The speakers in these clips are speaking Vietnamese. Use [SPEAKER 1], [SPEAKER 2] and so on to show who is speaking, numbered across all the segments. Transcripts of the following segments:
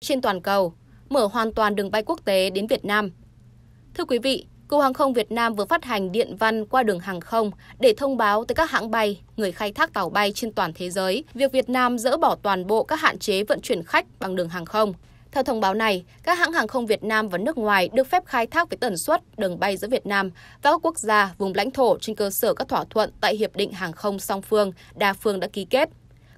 [SPEAKER 1] trên toàn cầu, mở hoàn toàn đường bay quốc tế đến Việt Nam. Thưa quý vị, Cục Hàng không Việt Nam vừa phát hành điện văn qua đường hàng không để thông báo tới các hãng bay, người khai thác tàu bay trên toàn thế giới việc Việt Nam dỡ bỏ toàn bộ các hạn chế vận chuyển khách bằng đường hàng không. Theo thông báo này, các hãng hàng không Việt Nam và nước ngoài được phép khai thác với tần suất đường bay giữa Việt Nam và các quốc gia vùng lãnh thổ trên cơ sở các thỏa thuận tại Hiệp định Hàng không song phương đa phương đã ký kết.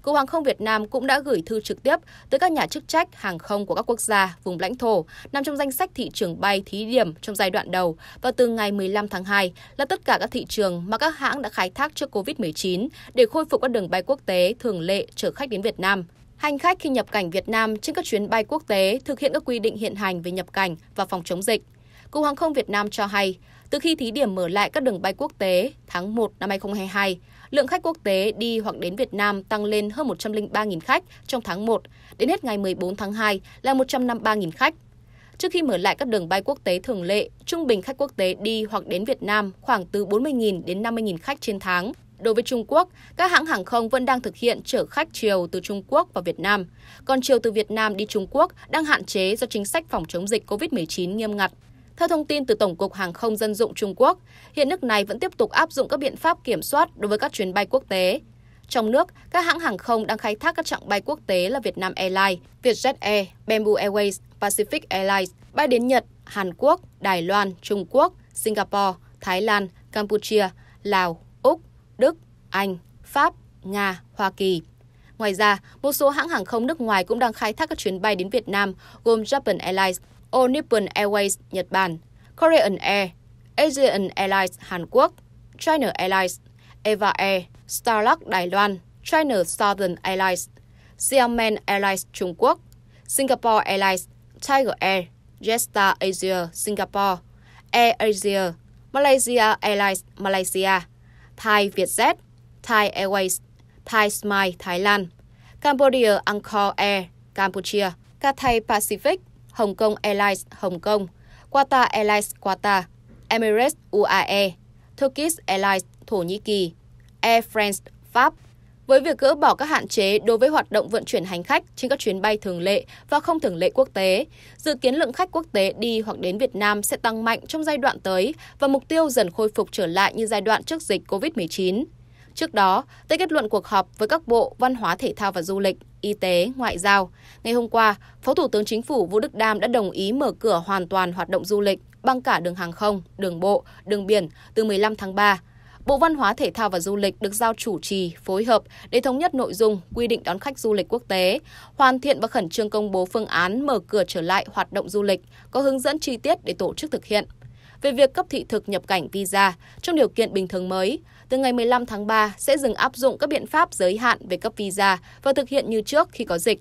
[SPEAKER 1] Cục Hàng không Việt Nam cũng đã gửi thư trực tiếp tới các nhà chức trách hàng không của các quốc gia, vùng lãnh thổ nằm trong danh sách thị trường bay thí điểm trong giai đoạn đầu và từ ngày 15 tháng 2 là tất cả các thị trường mà các hãng đã khai thác trước COVID-19 để khôi phục các đường bay quốc tế thường lệ chở khách đến Việt Nam. Hành khách khi nhập cảnh Việt Nam trên các chuyến bay quốc tế thực hiện các quy định hiện hành về nhập cảnh và phòng chống dịch. Cục Hàng không Việt Nam cho hay, từ khi thí điểm mở lại các đường bay quốc tế tháng 1 năm 2022, lượng khách quốc tế đi hoặc đến Việt Nam tăng lên hơn 103.000 khách trong tháng 1, đến hết ngày 14 tháng 2 là 153.000 khách. Trước khi mở lại các đường bay quốc tế thường lệ, trung bình khách quốc tế đi hoặc đến Việt Nam khoảng từ 40.000 đến 50.000 khách trên tháng. Đối với Trung Quốc, các hãng hàng không vẫn đang thực hiện chở khách chiều từ Trung Quốc vào Việt Nam, còn chiều từ Việt Nam đi Trung Quốc đang hạn chế do chính sách phòng chống dịch COVID-19 nghiêm ngặt. Theo thông tin từ Tổng cục Hàng không Dân dụng Trung Quốc, hiện nước này vẫn tiếp tục áp dụng các biện pháp kiểm soát đối với các chuyến bay quốc tế. Trong nước, các hãng hàng không đang khai thác các chặng bay quốc tế là Vietnam Airlines, Vietjet Air, Bamboo Airways, Pacific Airlines, bay đến Nhật, Hàn Quốc, Đài Loan, Trung Quốc, Singapore, Thái Lan, Campuchia, Lào, Úc, Đức, Anh, Pháp, Nga, Hoa Kỳ. Ngoài ra, một số hãng hàng không nước ngoài cũng đang khai thác các chuyến bay đến Việt Nam, gồm Japan Airlines, All Nippon Airways Nhật Bản, Korean Air, Asian Airlines Hàn Quốc, China Airlines, Eva Air, Starlux Đài Loan, China Southern Airlines, Xiamen Airlines Trung Quốc, Singapore Airlines, Tiger Air, Jetstar Asia Singapore, Air Asia, Malaysia Airlines Malaysia, Thai Vietjet, Thai Airways, Thai Smile Thái Lan, Cambodia Angkor Air Campuchia, Cathay Pacific, Hồng Kông Airlines Hồng Kông, Qatar Airlines Qatar, Emirates UAE, Turkish Airlines Thổ Nhĩ Kỳ, Air France Pháp. Với việc gỡ bỏ các hạn chế đối với hoạt động vận chuyển hành khách trên các chuyến bay thường lệ và không thường lệ quốc tế, dự kiến lượng khách quốc tế đi hoặc đến Việt Nam sẽ tăng mạnh trong giai đoạn tới và mục tiêu dần khôi phục trở lại như giai đoạn trước dịch COVID-19. Trước đó, tới kết luận cuộc họp với các bộ Văn hóa Thể thao và Du lịch, y tế, ngoại giao. Ngày hôm qua, Phó Thủ tướng Chính phủ Vũ Đức Đam đã đồng ý mở cửa hoàn toàn hoạt động du lịch bằng cả đường hàng không, đường bộ, đường biển từ 15 tháng 3. Bộ Văn hóa Thể thao và Du lịch được giao chủ trì, phối hợp để thống nhất nội dung, quy định đón khách du lịch quốc tế, hoàn thiện và khẩn trương công bố phương án mở cửa trở lại hoạt động du lịch, có hướng dẫn chi tiết để tổ chức thực hiện. Về việc cấp thị thực nhập cảnh visa trong điều kiện bình thường mới, từ ngày 15 tháng 3 sẽ dừng áp dụng các biện pháp giới hạn về cấp visa và thực hiện như trước khi có dịch,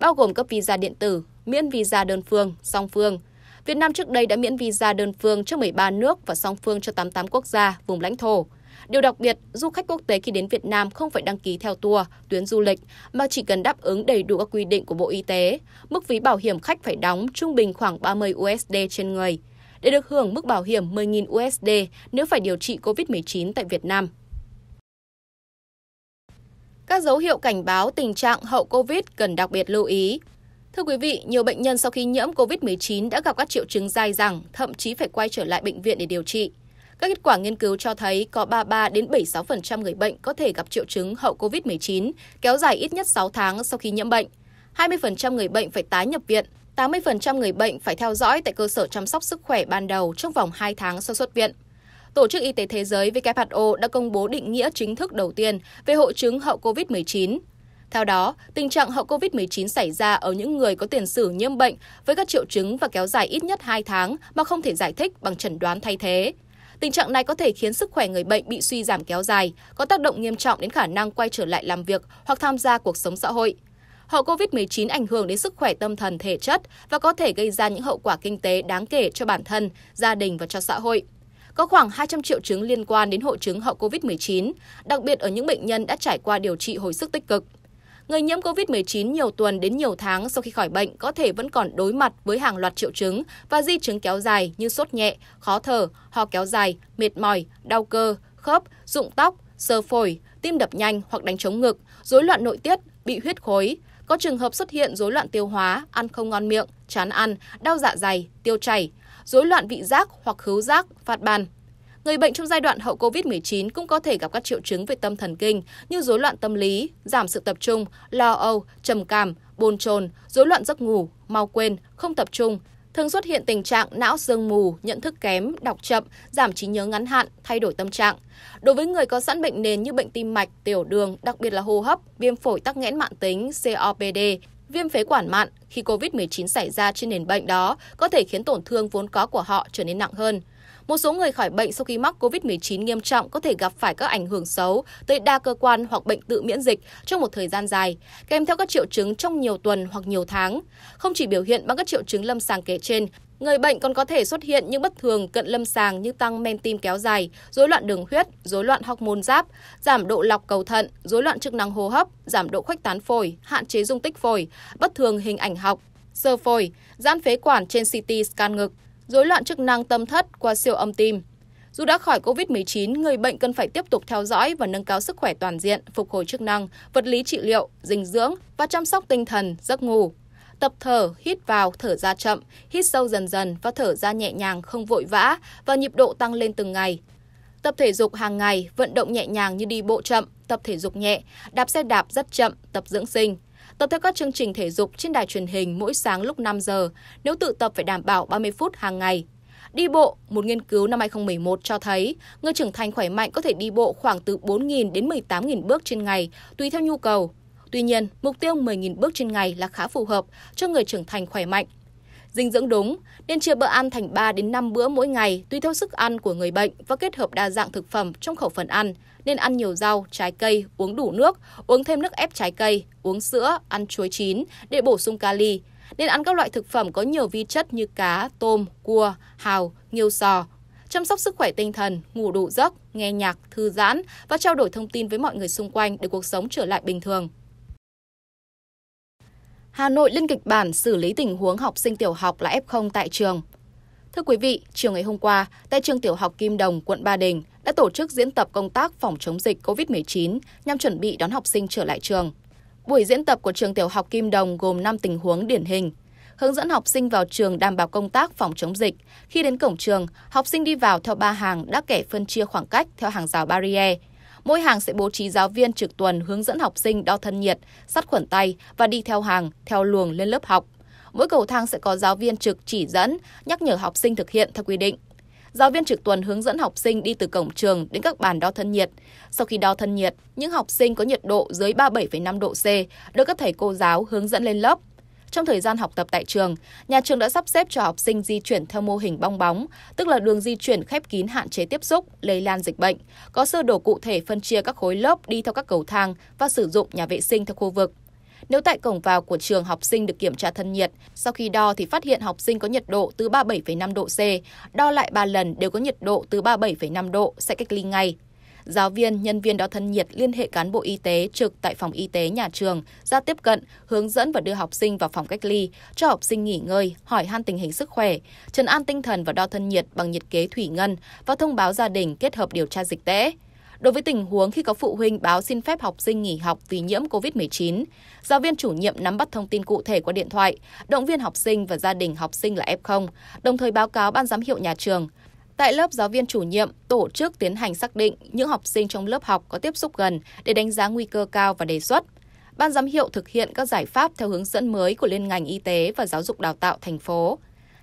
[SPEAKER 1] bao gồm cấp visa điện tử, miễn visa đơn phương, song phương. Việt Nam trước đây đã miễn visa đơn phương cho 13 nước và song phương cho 88 quốc gia, vùng lãnh thổ. Điều đặc biệt, du khách quốc tế khi đến Việt Nam không phải đăng ký theo tour, tuyến du lịch, mà chỉ cần đáp ứng đầy đủ các quy định của Bộ Y tế. Mức phí bảo hiểm khách phải đóng trung bình khoảng 30 USD trên người để được hưởng mức bảo hiểm 10.000 USD nếu phải điều trị COVID-19 tại Việt Nam. Các dấu hiệu cảnh báo tình trạng hậu COVID cần đặc biệt lưu ý. Thưa quý vị, nhiều bệnh nhân sau khi nhiễm COVID-19 đã gặp các triệu chứng dai dẳng, thậm chí phải quay trở lại bệnh viện để điều trị. Các kết quả nghiên cứu cho thấy có 33 đến 76% người bệnh có thể gặp triệu chứng hậu COVID-19 kéo dài ít nhất 6 tháng sau khi nhiễm bệnh. 20% người bệnh phải tái nhập viện 80% người bệnh phải theo dõi tại cơ sở chăm sóc sức khỏe ban đầu trong vòng 2 tháng sau xuất viện. Tổ chức Y tế Thế giới WHO đã công bố định nghĩa chính thức đầu tiên về hội chứng hậu COVID-19. Theo đó, tình trạng hậu COVID-19 xảy ra ở những người có tiền sử nhiễm bệnh với các triệu chứng và kéo dài ít nhất 2 tháng mà không thể giải thích bằng chẩn đoán thay thế. Tình trạng này có thể khiến sức khỏe người bệnh bị suy giảm kéo dài, có tác động nghiêm trọng đến khả năng quay trở lại làm việc hoặc tham gia cuộc sống xã hội – hậu COVID-19 ảnh hưởng đến sức khỏe tâm thần thể chất và có thể gây ra những hậu quả kinh tế đáng kể cho bản thân, gia đình và cho xã hội. Có khoảng 200 triệu chứng liên quan đến hội chứng hậu COVID-19, đặc biệt ở những bệnh nhân đã trải qua điều trị hồi sức tích cực. Người nhiễm COVID-19 nhiều tuần đến nhiều tháng sau khi khỏi bệnh có thể vẫn còn đối mặt với hàng loạt triệu chứng và di chứng kéo dài như sốt nhẹ, khó thở, ho kéo dài, mệt mỏi, đau cơ, khớp, rụng tóc, sơ phổi, tim đập nhanh hoặc đánh chống ngực, rối loạn nội tiết, bị huyết khối, có trường hợp xuất hiện rối loạn tiêu hóa, ăn không ngon miệng, chán ăn, đau dạ dày, tiêu chảy, rối loạn vị giác hoặc khứu giác, phạt ban. Người bệnh trong giai đoạn hậu COVID-19 cũng có thể gặp các triệu chứng về tâm thần kinh như rối loạn tâm lý, giảm sự tập trung, lo âu, trầm cảm, bồn chồn, rối loạn giấc ngủ, mau quên, không tập trung, thường xuất hiện tình trạng não sương mù, nhận thức kém, đọc chậm, giảm trí nhớ ngắn hạn, thay đổi tâm trạng. Đối với người có sẵn bệnh nền như bệnh tim mạch, tiểu đường, đặc biệt là hô hấp, viêm phổi tắc nghẽn mạng tính, COPD, viêm phế quản mạn, khi COVID-19 xảy ra trên nền bệnh đó có thể khiến tổn thương vốn có của họ trở nên nặng hơn. Một số người khỏi bệnh sau khi mắc COVID-19 nghiêm trọng có thể gặp phải các ảnh hưởng xấu tới đa cơ quan hoặc bệnh tự miễn dịch trong một thời gian dài, kèm theo các triệu chứng trong nhiều tuần hoặc nhiều tháng. Không chỉ biểu hiện bằng các triệu chứng lâm sàng kể trên, Người bệnh còn có thể xuất hiện những bất thường cận lâm sàng như tăng men tim kéo dài, rối loạn đường huyết, rối loạn hormone giáp, giảm độ lọc cầu thận, rối loạn chức năng hô hấp, giảm độ khuếch tán phổi, hạn chế dung tích phổi, bất thường hình ảnh học, sơ phổi, giãn phế quản trên CT scan ngực, rối loạn chức năng tâm thất qua siêu âm tim. Dù đã khỏi COVID-19, người bệnh cần phải tiếp tục theo dõi và nâng cao sức khỏe toàn diện, phục hồi chức năng, vật lý trị liệu, dinh dưỡng và chăm sóc tinh thần, giấc ngủ. Tập thở, hít vào, thở ra chậm, hít sâu dần dần và thở ra nhẹ nhàng không vội vã và nhịp độ tăng lên từng ngày. Tập thể dục hàng ngày, vận động nhẹ nhàng như đi bộ chậm, tập thể dục nhẹ, đạp xe đạp rất chậm, tập dưỡng sinh. Tập theo các chương trình thể dục trên đài truyền hình mỗi sáng lúc 5 giờ, nếu tự tập phải đảm bảo 30 phút hàng ngày. Đi bộ, một nghiên cứu năm 2011 cho thấy, người trưởng thành khỏe mạnh có thể đi bộ khoảng từ 4.000 đến 18.000 bước trên ngày, tùy theo nhu cầu. Tuy nhiên, mục tiêu 10.000 bước trên ngày là khá phù hợp cho người trưởng thành khỏe mạnh. Dinh dưỡng đúng, nên chia bữa ăn thành 3 đến 5 bữa mỗi ngày tùy theo sức ăn của người bệnh và kết hợp đa dạng thực phẩm trong khẩu phần ăn, nên ăn nhiều rau, trái cây, uống đủ nước, uống thêm nước ép trái cây, uống sữa, ăn chuối chín để bổ sung kali. Nên ăn các loại thực phẩm có nhiều vi chất như cá, tôm, cua, hào, nghiêu sò. Chăm sóc sức khỏe tinh thần, ngủ đủ giấc, nghe nhạc, thư giãn và trao đổi thông tin với mọi người xung quanh để cuộc sống trở lại bình thường. Hà Nội lên kịch bản xử lý tình huống học sinh tiểu học là F0 tại trường. Thưa quý vị, chiều ngày hôm qua, tại trường tiểu học Kim Đồng, quận Ba Đình, đã tổ chức diễn tập công tác phòng chống dịch COVID-19 nhằm chuẩn bị đón học sinh trở lại trường. Buổi diễn tập của trường tiểu học Kim Đồng gồm 5 tình huống điển hình, hướng dẫn học sinh vào trường đảm bảo công tác phòng chống dịch. Khi đến cổng trường, học sinh đi vào theo ba hàng đã kẻ phân chia khoảng cách theo hàng rào barrier. Mỗi hàng sẽ bố trí giáo viên trực tuần hướng dẫn học sinh đo thân nhiệt, sát khuẩn tay và đi theo hàng, theo luồng lên lớp học. Mỗi cầu thang sẽ có giáo viên trực chỉ dẫn, nhắc nhở học sinh thực hiện theo quy định. Giáo viên trực tuần hướng dẫn học sinh đi từ cổng trường đến các bàn đo thân nhiệt. Sau khi đo thân nhiệt, những học sinh có nhiệt độ dưới 37,5 độ C được các thầy cô giáo hướng dẫn lên lớp. Trong thời gian học tập tại trường, nhà trường đã sắp xếp cho học sinh di chuyển theo mô hình bong bóng, tức là đường di chuyển khép kín hạn chế tiếp xúc, lây lan dịch bệnh, có sơ đồ cụ thể phân chia các khối lớp đi theo các cầu thang và sử dụng nhà vệ sinh theo khu vực. Nếu tại cổng vào của trường học sinh được kiểm tra thân nhiệt, sau khi đo thì phát hiện học sinh có nhiệt độ từ 37,5 độ C, đo lại 3 lần đều có nhiệt độ từ 37,5 độ sẽ cách ly ngay. Giáo viên, nhân viên đo thân nhiệt liên hệ cán bộ y tế trực tại phòng y tế nhà trường ra tiếp cận, hướng dẫn và đưa học sinh vào phòng cách ly, cho học sinh nghỉ ngơi, hỏi han tình hình sức khỏe, trần an tinh thần và đo thân nhiệt bằng nhiệt kế thủy ngân và thông báo gia đình kết hợp điều tra dịch tễ. Đối với tình huống khi có phụ huynh báo xin phép học sinh nghỉ học vì nhiễm COVID-19, giáo viên chủ nhiệm nắm bắt thông tin cụ thể qua điện thoại, động viên học sinh và gia đình học sinh là F0, đồng thời báo cáo ban giám hiệu nhà trường. Tại lớp, giáo viên chủ nhiệm tổ chức tiến hành xác định những học sinh trong lớp học có tiếp xúc gần để đánh giá nguy cơ cao và đề xuất. Ban giám hiệu thực hiện các giải pháp theo hướng dẫn mới của Liên ngành Y tế và Giáo dục Đào tạo thành phố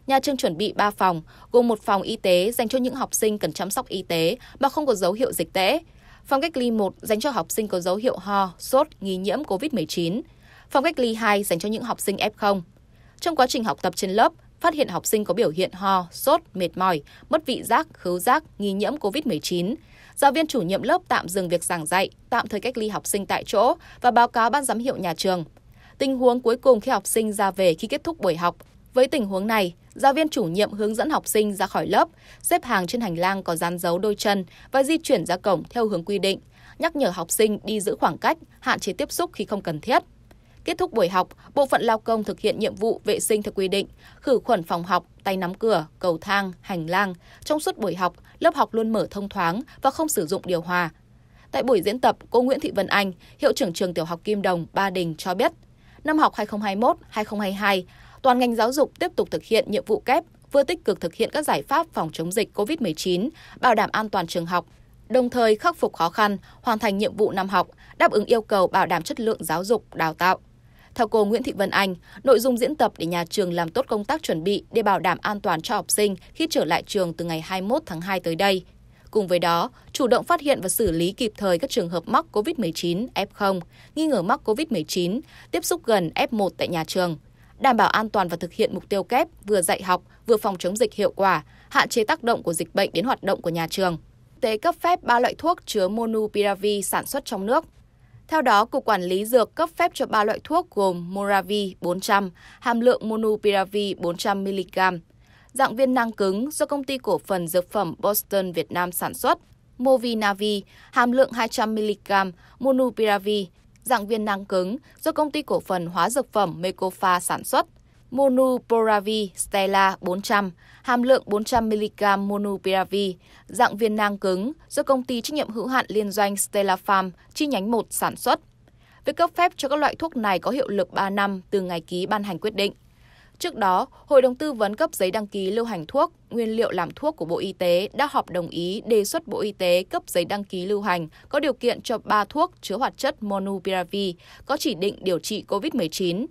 [SPEAKER 1] nhà trường chuẩn bị 3 phòng, gồm một phòng y tế dành cho những học sinh cần chăm sóc y tế mà không có dấu hiệu dịch tễ, phòng cách ly 1 dành cho học sinh có dấu hiệu ho, sốt, nghi nhiễm COVID-19, phòng cách ly 2 dành cho những học sinh F0. Trong quá trình học tập trên lớp, phát hiện học sinh có biểu hiện ho, sốt, mệt mỏi, mất vị giác, khứu giác, nghi nhiễm COVID-19. Giáo viên chủ nhiệm lớp tạm dừng việc giảng dạy, tạm thời cách ly học sinh tại chỗ và báo cáo ban giám hiệu nhà trường. Tình huống cuối cùng khi học sinh ra về khi kết thúc buổi học, với tình huống này, giáo viên chủ nhiệm hướng dẫn học sinh ra khỏi lớp, xếp hàng trên hành lang có dán dấu đôi chân và di chuyển ra cổng theo hướng quy định, nhắc nhở học sinh đi giữ khoảng cách, hạn chế tiếp xúc khi không cần thiết. Kết thúc buổi học, bộ phận lao công thực hiện nhiệm vụ vệ sinh theo quy định, khử khuẩn phòng học, tay nắm cửa, cầu thang, hành lang. Trong suốt buổi học, lớp học luôn mở thông thoáng và không sử dụng điều hòa. Tại buổi diễn tập, cô Nguyễn Thị Vân Anh, hiệu trưởng trường tiểu học Kim Đồng, Ba Đình cho biết, năm học 2021-2022, toàn ngành giáo dục tiếp tục thực hiện nhiệm vụ kép, vừa tích cực thực hiện các giải pháp phòng chống dịch COVID-19, bảo đảm an toàn trường học, đồng thời khắc phục khó khăn, hoàn thành nhiệm vụ năm học, đáp ứng yêu cầu bảo đảm chất lượng giáo dục, đào tạo. Theo cô Nguyễn Thị Vân Anh, nội dung diễn tập để nhà trường làm tốt công tác chuẩn bị để bảo đảm an toàn cho học sinh khi trở lại trường từ ngày 21 tháng 2 tới đây. Cùng với đó, chủ động phát hiện và xử lý kịp thời các trường hợp mắc COVID-19, F0, nghi ngờ mắc COVID-19, tiếp xúc gần F1 tại nhà trường – đảm bảo an toàn và thực hiện mục tiêu kép vừa dạy học vừa phòng chống dịch hiệu quả, hạn chế tác động của dịch bệnh đến hoạt động của nhà trường. Tế cấp phép 3 loại thuốc chứa Monupiravir sản xuất trong nước. Theo đó, Cục Quản lý Dược cấp phép cho 3 loại thuốc gồm Moravi 400, hàm lượng Monupiravir 400mg, dạng viên năng cứng do Công ty Cổ phần Dược phẩm Boston Việt Nam sản xuất, Movinavi, hàm lượng 200mg, Monupiravir, dạng viên nang cứng do công ty cổ phần hóa dược phẩm Mecofa sản xuất. Monupiravir Stella 400, hàm lượng 400mg Monupiravir, dạng viên nang cứng do công ty trách nhiệm hữu hạn liên doanh Stella Farm chi nhánh 1 sản xuất. Việc cấp phép cho các loại thuốc này có hiệu lực 3 năm từ ngày ký ban hành quyết định. Trước đó, Hội đồng tư vấn cấp giấy đăng ký lưu hành thuốc, nguyên liệu làm thuốc của Bộ Y tế đã họp đồng ý đề xuất Bộ Y tế cấp giấy đăng ký lưu hành có điều kiện cho 3 thuốc chứa hoạt chất Monupiravir có chỉ định điều trị COVID-19.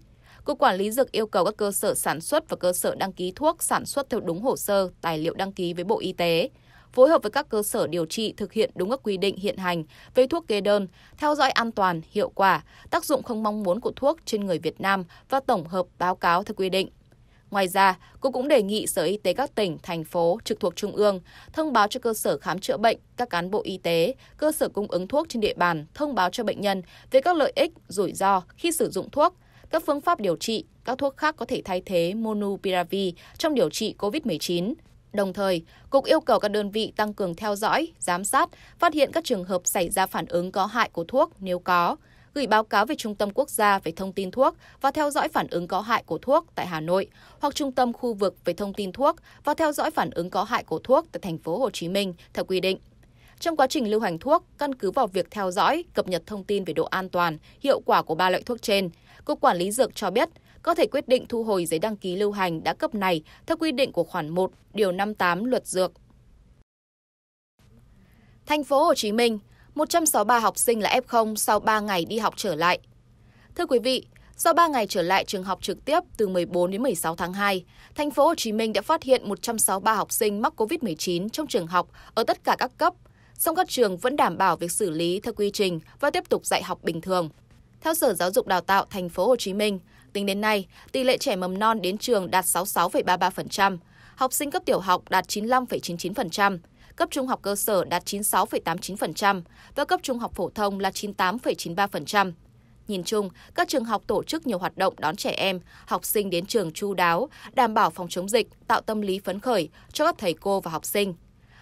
[SPEAKER 1] Cục Quản lý Dược yêu cầu các cơ sở sản xuất và cơ sở đăng ký thuốc sản xuất theo đúng hồ sơ, tài liệu đăng ký với Bộ Y tế phối hợp với các cơ sở điều trị thực hiện đúng các quy định hiện hành về thuốc kê đơn, theo dõi an toàn, hiệu quả, tác dụng không mong muốn của thuốc trên người Việt Nam và tổng hợp báo cáo theo quy định. Ngoài ra, cô cũng đề nghị Sở Y tế các tỉnh, thành phố trực thuộc Trung ương thông báo cho cơ sở khám chữa bệnh, các cán bộ y tế, cơ sở cung ứng thuốc trên địa bàn thông báo cho bệnh nhân về các lợi ích, rủi ro khi sử dụng thuốc, các phương pháp điều trị, các thuốc khác có thể thay thế Monupiravir trong điều trị COVID-19. Đồng thời, Cục yêu cầu các đơn vị tăng cường theo dõi, giám sát, phát hiện các trường hợp xảy ra phản ứng có hại của thuốc nếu có, gửi báo cáo về Trung tâm Quốc gia về thông tin thuốc và theo dõi phản ứng có hại của thuốc tại Hà Nội hoặc Trung tâm khu vực về thông tin thuốc và theo dõi phản ứng có hại của thuốc tại thành phố Hồ Chí Minh theo quy định. Trong quá trình lưu hành thuốc, căn cứ vào việc theo dõi, cập nhật thông tin về độ an toàn, hiệu quả của ba loại thuốc trên, Cục Quản lý Dược cho biết có thể quyết định thu hồi giấy đăng ký lưu hành đã cấp này theo quy định của khoản 1, điều 58 Luật Dược. Thành phố Hồ Chí Minh, 163 học sinh là F0 sau 3 ngày đi học trở lại. Thưa quý vị, sau 3 ngày trở lại trường học trực tiếp từ 14 đến 16 tháng 2, thành phố Hồ Chí Minh đã phát hiện 163 học sinh mắc COVID-19 trong trường học ở tất cả các cấp. Song các trường vẫn đảm bảo việc xử lý theo quy trình và tiếp tục dạy học bình thường. Theo Sở Giáo dục Đào tạo thành phố Hồ Chí Minh, tính đến nay, tỷ lệ trẻ mầm non đến trường đạt 66,33%, học sinh cấp tiểu học đạt 95,99%, cấp trung học cơ sở đạt 96,89% và cấp trung học phổ thông là 98,93%. Nhìn chung, các trường học tổ chức nhiều hoạt động đón trẻ em, học sinh đến trường chu đáo, đảm bảo phòng chống dịch, tạo tâm lý phấn khởi cho các thầy cô và học sinh.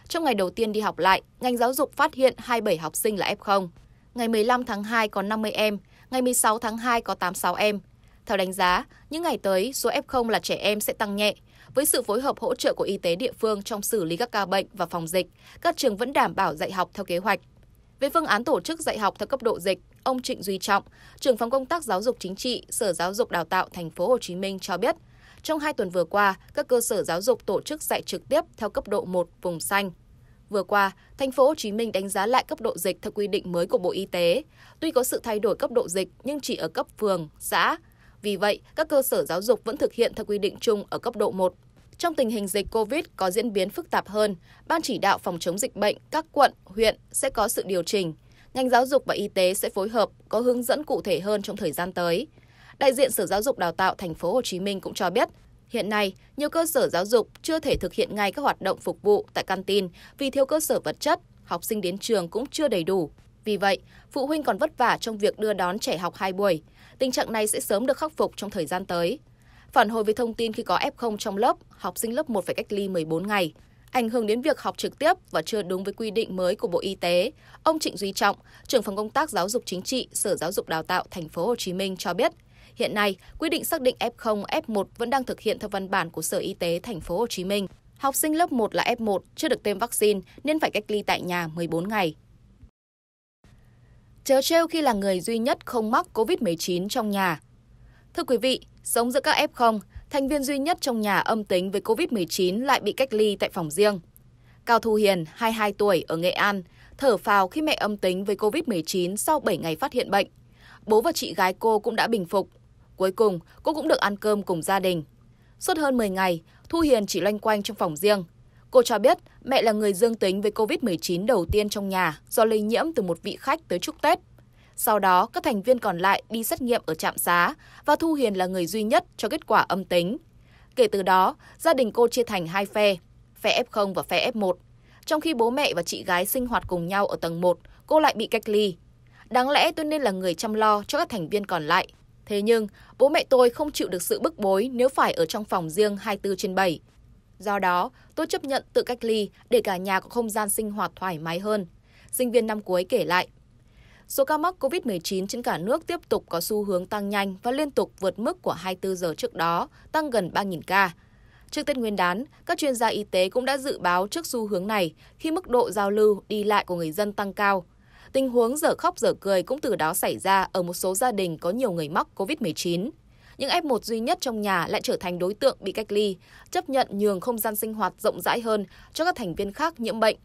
[SPEAKER 1] Trong ngày đầu tiên đi học lại, ngành giáo dục phát hiện 27 học sinh là F0. Ngày 15 tháng 2 có 50 em, ngày 16 tháng 2 có 86 em. Theo đánh giá, những ngày tới, số F0 là trẻ em sẽ tăng nhẹ, với sự phối hợp hỗ trợ của y tế địa phương trong xử lý các ca bệnh và phòng dịch, các trường vẫn đảm bảo dạy học theo kế hoạch. Về phương án tổ chức dạy học theo cấp độ dịch, ông Trịnh Duy Trọng, trưởng phòng công tác giáo dục chính trị, Sở Giáo dục Đào tạo Thành phố Hồ Chí Minh cho biết, trong hai tuần vừa qua, các cơ sở giáo dục tổ chức dạy trực tiếp theo cấp độ 1 vùng xanh. Vừa qua, thành phố Hồ Chí Minh đánh giá lại cấp độ dịch theo quy định mới của Bộ Y tế. Tuy có sự thay đổi cấp độ dịch nhưng chỉ ở cấp phường, xã, vì vậy, các cơ sở giáo dục vẫn thực hiện theo quy định chung ở cấp độ 1. Trong tình hình dịch COVID có diễn biến phức tạp hơn, Ban chỉ đạo phòng chống dịch bệnh các quận, huyện sẽ có sự điều chỉnh. Ngành giáo dục và y tế sẽ phối hợp có hướng dẫn cụ thể hơn trong thời gian tới. Đại diện Sở Giáo dục Đào tạo Thành phố Hồ Chí Minh cũng cho biết, hiện nay nhiều cơ sở giáo dục chưa thể thực hiện ngay các hoạt động phục vụ tại tin vì thiếu cơ sở vật chất, học sinh đến trường cũng chưa đầy đủ. Vì vậy, phụ huynh còn vất vả trong việc đưa đón trẻ học hai buổi. Tình trạng này sẽ sớm được khắc phục trong thời gian tới. Phản hồi về thông tin khi có F0 trong lớp, học sinh lớp 1 phải cách ly 14 ngày, ảnh hưởng đến việc học trực tiếp và chưa đúng với quy định mới của Bộ Y tế. Ông Trịnh Duy Trọng, trưởng phòng công tác giáo dục chính trị, Sở Giáo dục Đào tạo Thành phố Hồ Chí Minh cho biết, hiện nay quy định xác định F0, F1 vẫn đang thực hiện theo văn bản của Sở Y tế Thành phố Hồ Chí Minh. Học sinh lớp 1 là F1 chưa được tiêm vaccine nên phải cách ly tại nhà 14 ngày. Chớ treo khi là người duy nhất không mắc COVID-19 trong nhà. Thưa quý vị, sống giữa các F0, thành viên duy nhất trong nhà âm tính với COVID-19 lại bị cách ly tại phòng riêng. Cao Thu Hiền, 22 tuổi, ở Nghệ An, thở phào khi mẹ âm tính với COVID-19 sau 7 ngày phát hiện bệnh. Bố và chị gái cô cũng đã bình phục. Cuối cùng, cô cũng được ăn cơm cùng gia đình. Suốt hơn 10 ngày, Thu Hiền chỉ loanh quanh trong phòng riêng, Cô cho biết mẹ là người dương tính với COVID-19 đầu tiên trong nhà do lây nhiễm từ một vị khách tới chúc Tết. Sau đó, các thành viên còn lại đi xét nghiệm ở trạm xá và Thu Hiền là người duy nhất cho kết quả âm tính. Kể từ đó, gia đình cô chia thành hai phe, phe F0 và phe F1. Trong khi bố mẹ và chị gái sinh hoạt cùng nhau ở tầng 1, cô lại bị cách ly. Đáng lẽ tôi nên là người chăm lo cho các thành viên còn lại. Thế nhưng, bố mẹ tôi không chịu được sự bức bối nếu phải ở trong phòng riêng 24 trên 7 Do đó, tôi chấp nhận tự cách ly để cả nhà có không gian sinh hoạt thoải mái hơn. Sinh viên năm cuối kể lại. Số ca mắc COVID-19 trên cả nước tiếp tục có xu hướng tăng nhanh và liên tục vượt mức của 24 giờ trước đó, tăng gần 3.000 ca. Trước Tết Nguyên đán, các chuyên gia y tế cũng đã dự báo trước xu hướng này khi mức độ giao lưu, đi lại của người dân tăng cao. Tình huống dở khóc dở cười cũng từ đó xảy ra ở một số gia đình có nhiều người mắc COVID-19 những F1 duy nhất trong nhà lại trở thành đối tượng bị cách ly, chấp nhận nhường không gian sinh hoạt rộng rãi hơn cho các thành viên khác nhiễm bệnh.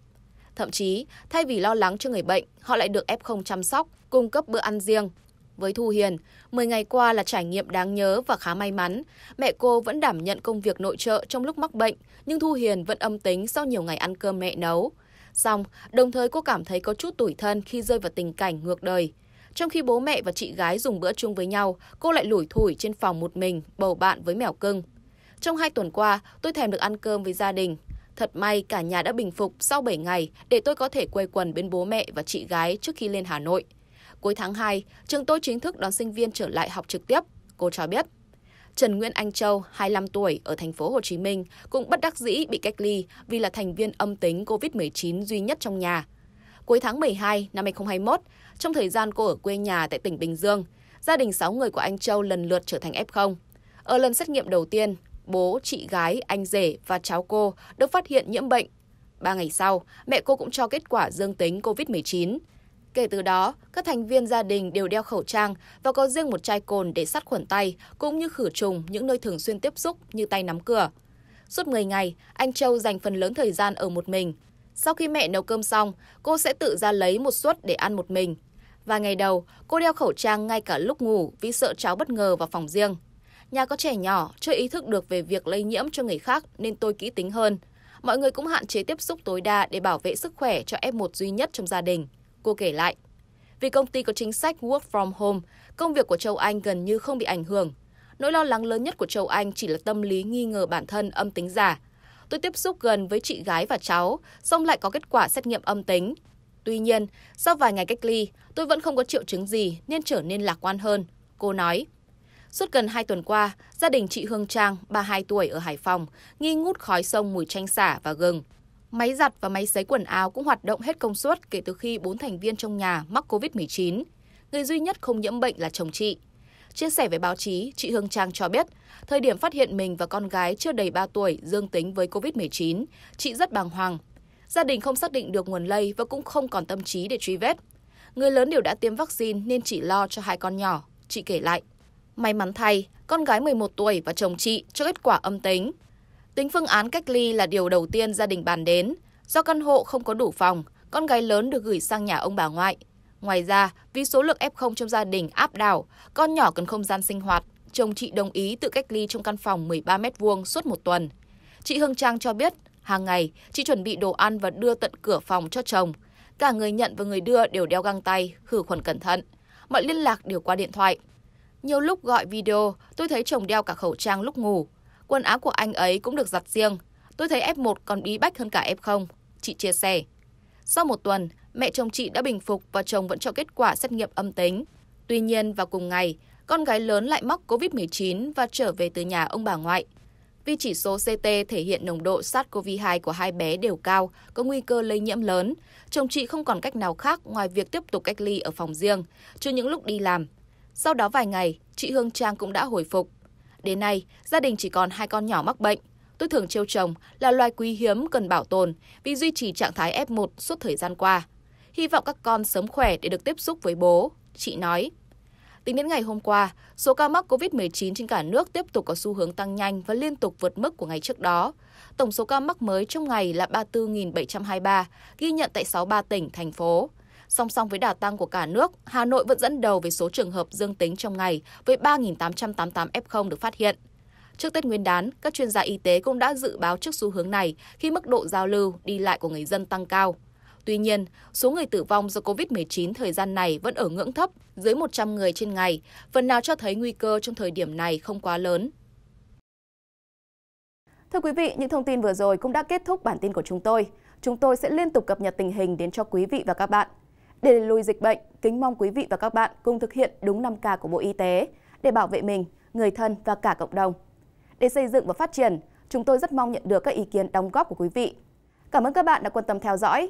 [SPEAKER 1] Thậm chí, thay vì lo lắng cho người bệnh, họ lại được F0 chăm sóc, cung cấp bữa ăn riêng. Với Thu Hiền, 10 ngày qua là trải nghiệm đáng nhớ và khá may mắn. Mẹ cô vẫn đảm nhận công việc nội trợ trong lúc mắc bệnh, nhưng Thu Hiền vẫn âm tính sau nhiều ngày ăn cơm mẹ nấu. Xong, đồng thời cô cảm thấy có chút tủi thân khi rơi vào tình cảnh ngược đời – trong khi bố mẹ và chị gái dùng bữa chung với nhau, cô lại lủi thủi trên phòng một mình, bầu bạn với mèo cưng. Trong hai tuần qua, tôi thèm được ăn cơm với gia đình. Thật may cả nhà đã bình phục sau 7 ngày để tôi có thể quây quần bên bố mẹ và chị gái trước khi lên Hà Nội. Cuối tháng 2, trường tôi chính thức đón sinh viên trở lại học trực tiếp, cô cho biết. Trần Nguyễn Anh Châu, 25 tuổi, ở thành phố Hồ Chí Minh, cũng bất đắc dĩ bị cách ly vì là thành viên âm tính COVID-19 duy nhất trong nhà cuối tháng 12 năm 2021, trong thời gian cô ở quê nhà tại tỉnh Bình Dương, gia đình 6 người của anh Châu lần lượt trở thành F0. Ở lần xét nghiệm đầu tiên, bố, chị gái, anh rể và cháu cô được phát hiện nhiễm bệnh. Ba ngày sau, mẹ cô cũng cho kết quả dương tính COVID-19. Kể từ đó, các thành viên gia đình đều đeo khẩu trang và có riêng một chai cồn để sát khuẩn tay, cũng như khử trùng những nơi thường xuyên tiếp xúc như tay nắm cửa. Suốt 10 ngày, anh Châu dành phần lớn thời gian ở một mình, sau khi mẹ nấu cơm xong, cô sẽ tự ra lấy một suất để ăn một mình. Và ngày đầu, cô đeo khẩu trang ngay cả lúc ngủ vì sợ cháu bất ngờ vào phòng riêng. Nhà có trẻ nhỏ, chưa ý thức được về việc lây nhiễm cho người khác nên tôi kỹ tính hơn. Mọi người cũng hạn chế tiếp xúc tối đa để bảo vệ sức khỏe cho F1 duy nhất trong gia đình. Cô kể lại, vì công ty có chính sách work from home, công việc của châu Anh gần như không bị ảnh hưởng. Nỗi lo lắng lớn nhất của châu Anh chỉ là tâm lý nghi ngờ bản thân âm tính giả – tôi tiếp xúc gần với chị gái và cháu, xong lại có kết quả xét nghiệm âm tính. Tuy nhiên, sau vài ngày cách ly, tôi vẫn không có triệu chứng gì nên trở nên lạc quan hơn. Cô nói, suốt gần 2 tuần qua, gia đình chị Hương Trang, 32 tuổi ở Hải Phòng, nghi ngút khói sông mùi chanh xả và gừng. Máy giặt và máy sấy quần áo cũng hoạt động hết công suất kể từ khi 4 thành viên trong nhà mắc COVID-19. Người duy nhất không nhiễm bệnh là chồng chị. Chia sẻ với báo chí, chị Hương Trang cho biết, thời điểm phát hiện mình và con gái chưa đầy 3 tuổi dương tính với COVID-19, chị rất bàng hoàng. Gia đình không xác định được nguồn lây và cũng không còn tâm trí để truy vết. Người lớn đều đã tiêm vaccine nên chị lo cho hai con nhỏ, chị kể lại. May mắn thay, con gái 11 tuổi và chồng chị cho kết quả âm tính. Tính phương án cách ly là điều đầu tiên gia đình bàn đến. Do căn hộ không có đủ phòng, con gái lớn được gửi sang nhà ông bà ngoại. Ngoài ra, vì số lượng F0 trong gia đình áp đảo, con nhỏ cần không gian sinh hoạt, chồng chị đồng ý tự cách ly trong căn phòng 13 m2 suốt một tuần. Chị Hương Trang cho biết, hàng ngày chị chuẩn bị đồ ăn và đưa tận cửa phòng cho chồng. Cả người nhận và người đưa đều đeo găng tay, khử khuẩn cẩn thận. Mọi liên lạc đều qua điện thoại. Nhiều lúc gọi video, tôi thấy chồng đeo cả khẩu trang lúc ngủ. Quần áo của anh ấy cũng được giặt riêng. Tôi thấy F1 còn bí bách hơn cả F0, chị chia sẻ. Sau một tuần, mẹ chồng chị đã bình phục và chồng vẫn cho kết quả xét nghiệm âm tính. Tuy nhiên, vào cùng ngày, con gái lớn lại mắc COVID-19 và trở về từ nhà ông bà ngoại. Vì chỉ số CT thể hiện nồng độ SARS-CoV-2 của hai bé đều cao, có nguy cơ lây nhiễm lớn, chồng chị không còn cách nào khác ngoài việc tiếp tục cách ly ở phòng riêng, trừ những lúc đi làm. Sau đó vài ngày, chị Hương Trang cũng đã hồi phục. Đến nay, gia đình chỉ còn hai con nhỏ mắc bệnh. Tôi thường trêu chồng là loài quý hiếm cần bảo tồn vì duy trì trạng thái F1 suốt thời gian qua. Hy vọng các con sớm khỏe để được tiếp xúc với bố, chị nói. Tính đến ngày hôm qua, số ca mắc COVID-19 trên cả nước tiếp tục có xu hướng tăng nhanh và liên tục vượt mức của ngày trước đó. Tổng số ca mắc mới trong ngày là 34.723, ghi nhận tại 63 tỉnh, thành phố. Song song với đà tăng của cả nước, Hà Nội vẫn dẫn đầu về số trường hợp dương tính trong ngày với 3.888 F0 được phát hiện. Trước Tết Nguyên đán, các chuyên gia y tế cũng đã dự báo trước xu hướng này khi mức độ giao lưu, đi lại của người dân tăng cao. Tuy nhiên, số người tử vong do COVID-19 thời gian này vẫn ở ngưỡng thấp, dưới 100 người trên ngày, phần nào cho thấy nguy cơ trong thời điểm này không quá lớn. Thưa quý vị, những thông tin vừa rồi cũng đã kết thúc bản tin của chúng tôi. Chúng tôi sẽ liên tục cập nhật tình hình đến cho quý vị và các bạn. Để lùi dịch bệnh, kính mong quý vị và các bạn cùng thực hiện đúng 5K của Bộ Y tế để bảo vệ mình, người thân và cả cộng đồng. Để xây dựng và phát triển, chúng tôi rất mong nhận được các ý kiến đóng góp của quý vị. Cảm ơn các bạn đã quan tâm theo dõi.